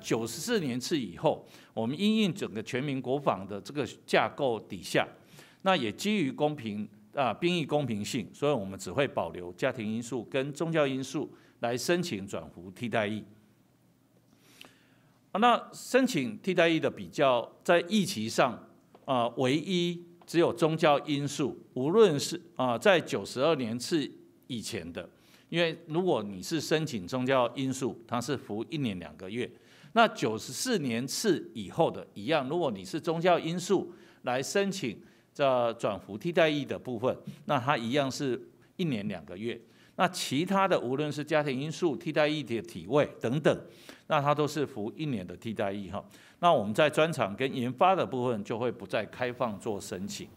九十四年次以后，我们因应整个全民国防的这个架构底下，那也基于公平啊兵役公平性，所以我们只会保留家庭因素跟宗教因素来申请转服替代役。啊，那申请替代役的比较在议题上啊，唯一只有宗教因素，无论是啊在九十二年次以前的。因为如果你是申请宗教因素，它是服一年两个月。那九十四年次以后的一样，如果你是宗教因素来申请这转服替代役的部分，那它一样是一年两个月。那其他的无论是家庭因素、替代役的体位等等，那它都是服一年的替代役哈。那我们在专场跟研发的部分就会不再开放做申请。